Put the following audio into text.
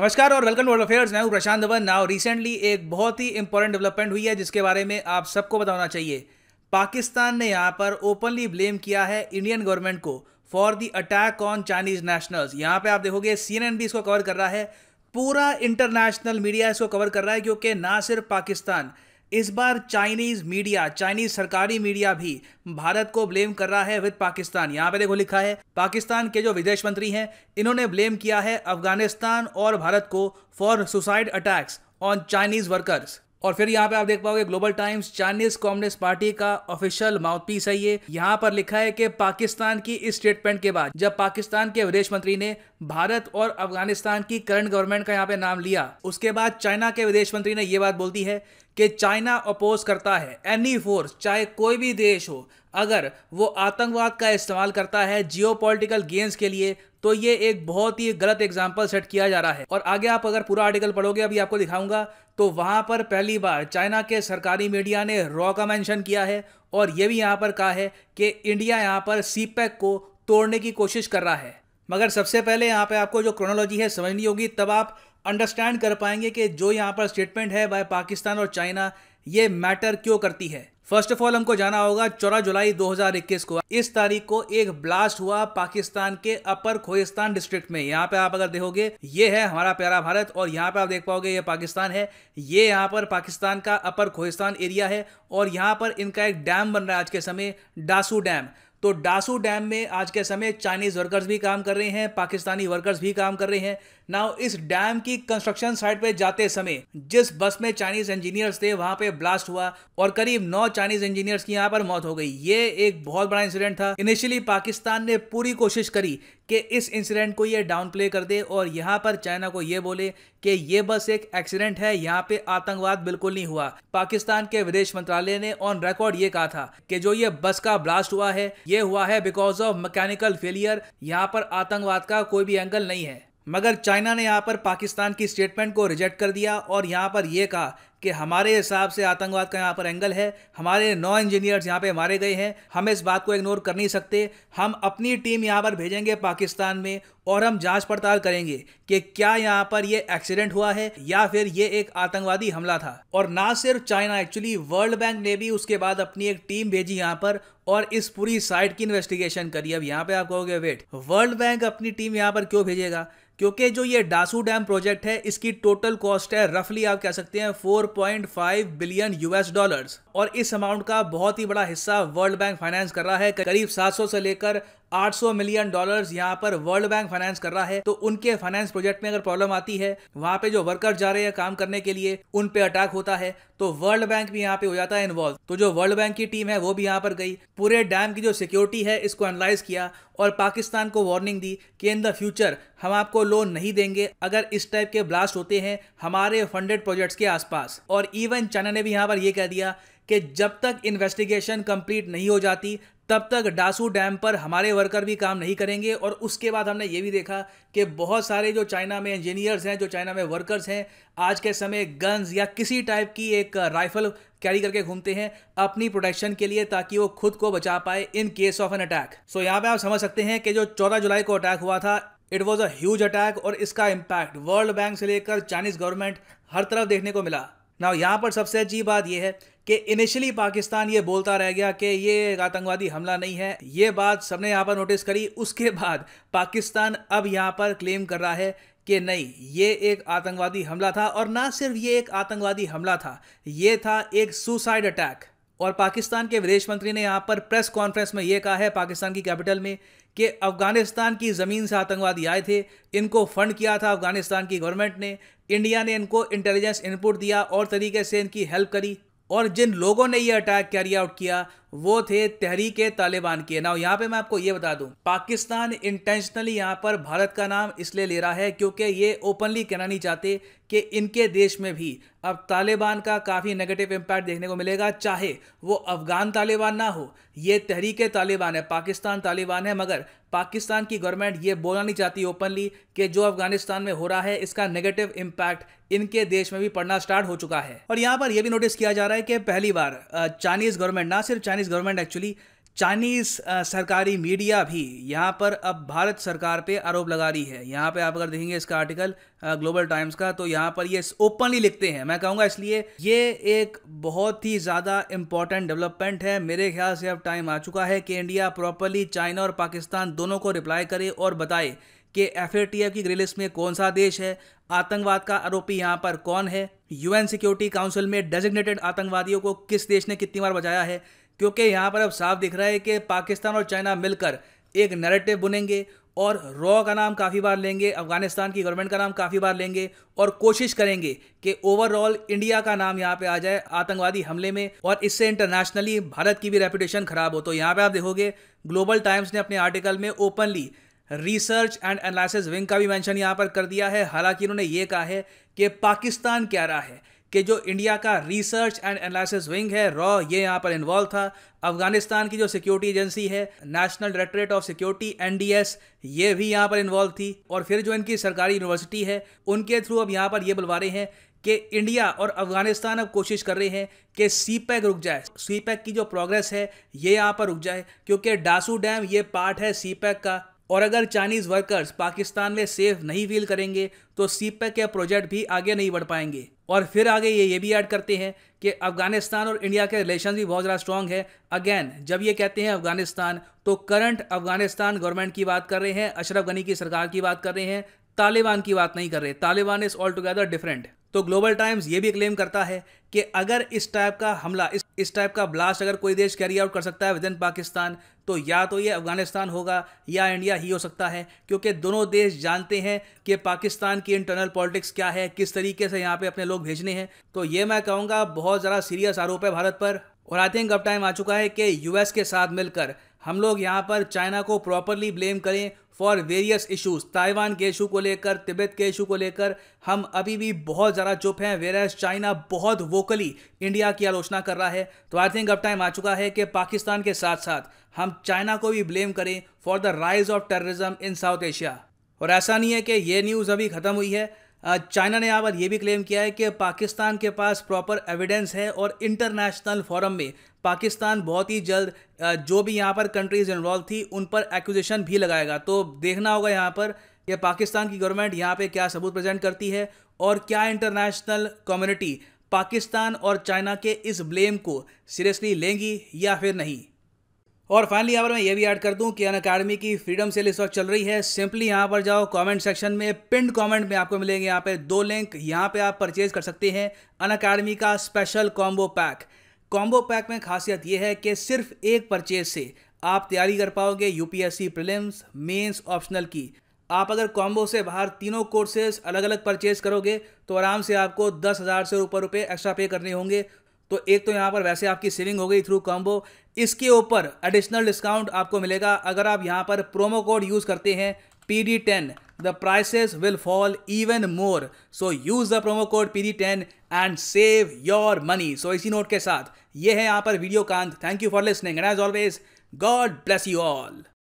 नमस्कार और welcome world affairs मैं हूं प्रशांत धवन नाउ रिसेंटली एक बहुत ही इंपॉर्टेंट डेवलपमेंट हुई है जिसके बारे में आप सबको बताना चाहिए पाकिस्तान ने यहाँ पर ओपनली ब्लेम किया है इंडियन गवर्नमेंट को for the attack on Chinese nationals यहाँ पे आप देखोगे सी भी इसको कवर कर रहा है पूरा इंटरनेशनल मीडिया इसको कवर कर रहा है क्योंकि ना सिर्फ पाकिस्तान इस बार चाइनीज मीडिया चाइनीज सरकारी मीडिया भी भारत को ब्लेम कर रहा है विद पाकिस्तान यहाँ पे देखो लिखा है पाकिस्तान के जो विदेश मंत्री हैं इन्होंने ब्लेम किया है अफगानिस्तान और भारत को for suicide attacks on Chinese workers और फिर यहाँ पे आप देख पाओगे Global Times Chinese communist party का ऑफिशियल माउथपीस है ये यहाँ पर लिखा है कि पाकिस्तान की इस स्टेटमेंट के बाद जब पाकिस्तान के विदेश मंत्री ने भारत और अफगानिस्तान की करंट गवर्नमेंट का यहाँ पे नाम लिया उसके बाद चाइना के विदेश मंत्री ने ये बात बोल दी है कि चाइना अपोज करता है एनी फोर्स चाहे कोई भी देश हो अगर वो आतंकवाद का इस्तेमाल करता है जियो गेम्स के लिए तो ये एक बहुत ही गलत एग्जाम्पल सेट किया जा रहा है और आगे आप अगर पूरा आर्टिकल पढ़ोगे अभी आपको दिखाऊंगा तो वहाँ पर पहली बार चाइना के सरकारी मीडिया ने रॉ का मेंशन किया है और यह भी यहाँ पर कहा है कि इंडिया यहाँ पर सीपैक e को तोड़ने की कोशिश कर रहा है मगर सबसे पहले यहाँ पे आपको जो क्रोनोलॉजी है समझनी होगी तब आप अंडरस्टैंड कर पाएंगे कि जो यहाँ पर स्टेटमेंट है बाय पाकिस्तान और चाइना ये मैटर क्यों करती है फर्स्ट ऑफ ऑल हमको जाना होगा चौदह जुलाई 2021 को इस तारीख को एक ब्लास्ट हुआ पाकिस्तान के अपर खोहिस्तान डिस्ट्रिक्ट में यहाँ पे आप अगर देखोगे ये है हमारा प्यारा भारत और यहाँ पे आप देख पाओगे ये पाकिस्तान है ये यहाँ पर पाकिस्तान का अपर खोहिस्तान एरिया है और यहाँ पर इनका एक डैम बन रहा है आज के समय डासू डैम तो डासू डैम में आज के समय चाइनीज वर्कर्स भी काम कर रहे हैं पाकिस्तानी वर्कर्स भी काम कर रहे हैं नाउ इस डैम की कंस्ट्रक्शन साइट पे जाते समय जिस बस में चाइनीज इंजीनियर्स थे वहां पे ब्लास्ट हुआ और करीब नौ चाइनीज इंजीनियर्स की यहां पर मौत हो गई ये एक बहुत बड़ा इंसिडेंट था इनिशियली पाकिस्तान ने पूरी कोशिश करी कि इस इंसिडेंट को ये डाउन प्ले कर दे और यहाँ पर चाइना को ये बोले कि ये बस एक एक्सीडेंट है यहाँ पे आतंकवाद बिल्कुल नहीं हुआ पाकिस्तान के विदेश मंत्रालय ने ऑन रिकॉर्ड ये कहा था कि जो ये बस का ब्लास्ट हुआ है ये हुआ है बिकॉज ऑफ मैकेनिकल फेलियर यहाँ पर आतंकवाद का कोई भी एंगल नहीं है मगर चाइना ने यहाँ पर पाकिस्तान की स्टेटमेंट को रिजेक्ट कर दिया और यहाँ पर यह कहा कि हमारे हिसाब से आतंकवाद का यहाँ पर एंगल है हमारे नौ इंजीनियर्स यहाँ पे मारे गए हैं हम इस बात को इग्नोर कर नहीं सकते हम अपनी टीम यहाँ पर भेजेंगे पाकिस्तान में और हम जांच पड़ताल करेंगे कि क्या यहाँ पर ये एक्सीडेंट हुआ है या फिर ये एक आतंकवादी हमला था और ना सिर्फ चाइना एक्चुअली वर्ल्ड बैंक ने भी उसके बाद अपनी एक टीम भेजी यहाँ पर और इस पूरी साइट की इन्वेस्टिगेशन करी अब यहाँ पे आप कहोगे वेट वर्ल्ड बैंक अपनी टीम यहाँ पर क्यों भेजेगा क्योंकि जो ये डासू डैम प्रोजेक्ट है इसकी टोटल कॉस्ट है रफली आप कह सकते हैं फोर 4.5 बिलियन यूएस डॉलर्स और इस अमाउंट का बहुत ही बड़ा हिस्सा वर्ल्ड बैंक फाइनेंस कर रहा है करीब 700 से लेकर 800 मिलियन डॉलर्स यहाँ पर वर्ल्ड बैंक फाइनेंस कर रहा है तो उनके फाइनेंस प्रोजेक्ट में अगर प्रॉब्लम आती है वहां पे जो वर्कर जा रहे हैं काम करने के लिए उन पे अटैक होता है तो वर्ल्ड बैंक भी यहाँ पे हो जाता है इन्वॉल्व तो जो वर्ल्ड बैंक की टीम है वो भी यहाँ पर गई पूरे डैम की जो सिक्योरिटी है इसको एनालाइज किया और पाकिस्तान को वार्निंग दी कि इन द फ्यूचर हम आपको लोन नहीं देंगे अगर इस टाइप के ब्लास्ट होते हैं हमारे फंडेड प्रोजेक्ट्स के आसपास और इवन चाइना ने भी यहाँ पर यह कह दिया कि जब तक इन्वेस्टिगेशन कंप्लीट नहीं हो जाती तब तक डासू डैम पर हमारे वर्कर भी काम नहीं करेंगे और उसके बाद हमने ये भी देखा कि बहुत सारे जो चाइना में इंजीनियर्स हैं जो चाइना में वर्कर्स हैं आज के समय गन्स या किसी टाइप की एक राइफल कैरी करके घूमते हैं अपनी प्रोटेक्शन के लिए ताकि वो खुद को बचा पाए in case of an attack so यहाँ पे आप समझ सकते हैं कि जो चौदह जुलाई को अटैक हुआ था it was a huge attack और इसका इम्पैक्ट वर्ल्ड बैंक से लेकर चाइनीज गवर्नमेंट हर तरफ देखने को मिला ना यहाँ पर सबसे अच्छी बात यह है कि इनिशियली पाकिस्तान ये बोलता रह गया कि ये एक आतंकवादी हमला नहीं है ये बात सबने यहाँ पर नोटिस करी उसके बाद पाकिस्तान अब यहाँ पर क्लेम कर रहा है कि नहीं ये एक आतंकवादी हमला था और ना सिर्फ ये एक आतंकवादी हमला था ये था एक सुसाइड अटैक और पाकिस्तान के विदेश मंत्री ने यहाँ पर प्रेस कॉन्फ्रेंस में ये कहा है पाकिस्तान की कैपिटल में कि अफगानिस्तान की ज़मीन से आतंकवादी आए थे इनको फंड किया था अफगानिस्तान की गवर्नमेंट ने इंडिया ने इनको इंटेलिजेंस इनपुट दिया और तरीके से इनकी हेल्प करी और जिन लोगों ने ये अटैक कैरी आउट किया वो थे तहरीके तालिबान के ना यहाँ पे मैं आपको ये बता दूं पाकिस्तान इंटेंशनली यहाँ पर भारत का नाम इसलिए ले रहा है क्योंकि ये ओपनली कहना नहीं चाहते कि इनके देश में भी अब तालिबान का काफ़ी नेगेटिव इम्पैक्ट देखने को मिलेगा चाहे वो अफ़गान तालिबान ना हो ये तहरीके तालिबान है पाकिस्तान तालिबान है मगर पाकिस्तान की गवर्नमेंट ये बोलना नहीं चाहती ओपनली कि जो अफगानिस्तान में हो रहा है इसका नेगेटिव इम्पैक्ट इनके देश में भी पड़ना स्टार्ट हो चुका है और यहाँ पर यह भी नोटिस किया जा रहा है कि पहली बार चाइनीज़ गवर्नमेंट ना सिर्फ चाइनीज़ गवर्नमेंट एक्चुअली चाइनीज़ सरकारी मीडिया भी यहाँ पर अब भारत सरकार पे आरोप लगा रही है यहाँ पे आप अगर देखेंगे इसका आर्टिकल ग्लोबल टाइम्स का तो यहाँ पर ये ओपनली लिखते हैं मैं कहूँगा इसलिए ये एक बहुत ही ज़्यादा इम्पॉर्टेंट डेवलपमेंट है मेरे ख्याल से अब टाइम आ चुका है कि इंडिया प्रॉपरली चाइना और पाकिस्तान दोनों को रिप्लाई करे और बताए कि एफ की ग्रे लिस्ट में कौन सा देश है आतंकवाद का आरोपी यहाँ पर कौन है यूएन सिक्योरिटी काउंसिल में डेजिग्नेटेड आतंकवादियों को किस देश ने कितनी बार बचाया है क्योंकि यहाँ पर अब साफ दिख रहा है कि पाकिस्तान और चाइना मिलकर एक नरेटिव बुनेंगे और रॉ का नाम काफ़ी बार लेंगे अफगानिस्तान की गवर्नमेंट का नाम काफ़ी बार लेंगे और कोशिश करेंगे कि ओवरऑल इंडिया का नाम यहाँ पे आ जाए आतंकवादी हमले में और इससे इंटरनेशनली भारत की भी रेपुटेशन खराब हो तो यहाँ पे आप देखोगे ग्लोबल टाइम्स ने अपने आर्टिकल में openly research and analysis wing का भी मेंशन यहाँ पर कर दिया है हालांकि उन्होंने ये कहा है कि पाकिस्तान क्या रहा है कि जो इंडिया का रिसर्च एंड एनालिसिस विंग है रॉ ये यहाँ पर इन्वॉल्व था अफगानिस्तान की जो सिक्योरिटी एजेंसी है नेशनल डायरेक्टरेट ऑफ सिक्योरिटी एन ये भी यहाँ पर इन्वॉल्व थी और फिर जो इनकी सरकारी यूनिवर्सिटी है उनके थ्रू अब यहाँ पर ये बुलवा रहे हैं कि इंडिया और अफगानिस्तान अब कोशिश कर रहे हैं कि सी पैक e रुक जाए सी पैक e की जो प्रोग्रेस है ये यहाँ पर रुक जाए क्योंकि डासू डैम ये पार्ट है सी पैक e का और अगर चाइनीज़ वर्कर्स पाकिस्तान में सेफ नहीं फील करेंगे तो सी के प्रोजेक्ट भी आगे नहीं बढ़ पाएंगे और फिर आगे ये ये भी ऐड करते हैं कि अफगानिस्तान और इंडिया के रिलेशन भी बहुत ज़्यादा स्ट्रॉन्ग है अगेन जब ये कहते हैं अफगानिस्तान तो करंट अफगानिस्तान गवर्नमेंट की बात कर रहे हैं अशरफ गनी की सरकार की बात कर रहे हैं तालिबान की बात नहीं कर रहे Taliban is all together different तो ग्लोबल टाइम्स ये भी क्लेम करता है कि अगर इस टाइप का हमला इस इस टाइप का ब्लास्ट अगर कोई देश कैरी आउट कर सकता है विद इन पाकिस्तान तो या तो ये अफगानिस्तान होगा या इंडिया ही हो सकता है क्योंकि दोनों देश जानते हैं कि पाकिस्तान की इंटरनल पॉलिटिक्स क्या है किस तरीके से यहाँ पे अपने लोग भेजने हैं तो ये मैं कहूँगा बहुत ज्यादा सीरियस आरोप है भारत पर और आई थिंक अब टाइम आ चुका है कि यूएस के साथ मिलकर हम लोग यहाँ पर चाइना को प्रॉपरली ब्लेम करें फॉर वेरियस इश्यूज ताइवान के इशू को लेकर तिब्बत के इशू को लेकर हम अभी भी बहुत ज़्यादा चुप हैं वेरस चाइना बहुत वोकली इंडिया की आलोचना कर रहा है तो आई थिंक अब टाइम आ चुका है कि पाकिस्तान के साथ साथ हम चाइना को भी ब्लेम करें for the rise of terrorism in South Asia और ऐसा नहीं है कि ये न्यूज़ अभी ख़त्म हुई है चाइना ने यहाँ पर यह भी क्लेम किया है कि पाकिस्तान के पास प्रॉपर एविडेंस है और इंटरनेशनल फोरम में पाकिस्तान बहुत ही जल्द जो भी यहाँ पर कंट्रीज इन्वॉल्व थी उन पर एक्विजिशन भी लगाएगा तो देखना होगा यहाँ पर कि पाकिस्तान की गवर्नमेंट यहाँ पे क्या सबूत प्रेजेंट करती है और क्या इंटरनेशनल कम्युनिटी पाकिस्तान और चाइना के इस ब्लेम को सीरियसली लेंगी या फिर नहीं और फाइनली यहाँ पर मैं ये भी ऐड कर दूँ कि अन अकाडमी की फ्रीडम सेल इस वक्त चल रही है सिंपली यहाँ पर जाओ कमेंट सेक्शन में पिंड कमेंट में आपको मिलेंगे यहाँ पे दो लिंक यहाँ पे आप परचेज कर सकते हैं अन अकाडमी का special combo pack combo pack में खासियत ये है कि सिर्फ एक परचेज से आप तैयारी कर पाओगे यूपीएससी प्रिलिम्स मेंस ऑप्शनल की आप अगर कॉम्बो से बाहर तीनों कोर्सेज अलग अलग परचेज करोगे तो आराम से आपको दस हज़ार से ऊपर रुपये एक्स्ट्रा पे करने होंगे तो एक तो यहाँ पर वैसे आपकी सेविंग हो गई थ्रू कॉम्बो इसके ऊपर एडिशनल डिस्काउंट आपको मिलेगा अगर आप यहाँ पर प्रोमो कोड यूज़ करते हैं P D ten the prices will fall even more so use the promo code P D ten and save your money so इसी नोट के साथ ये है यहाँ पर वीडियो कांत thank you for listening and as always God bless you all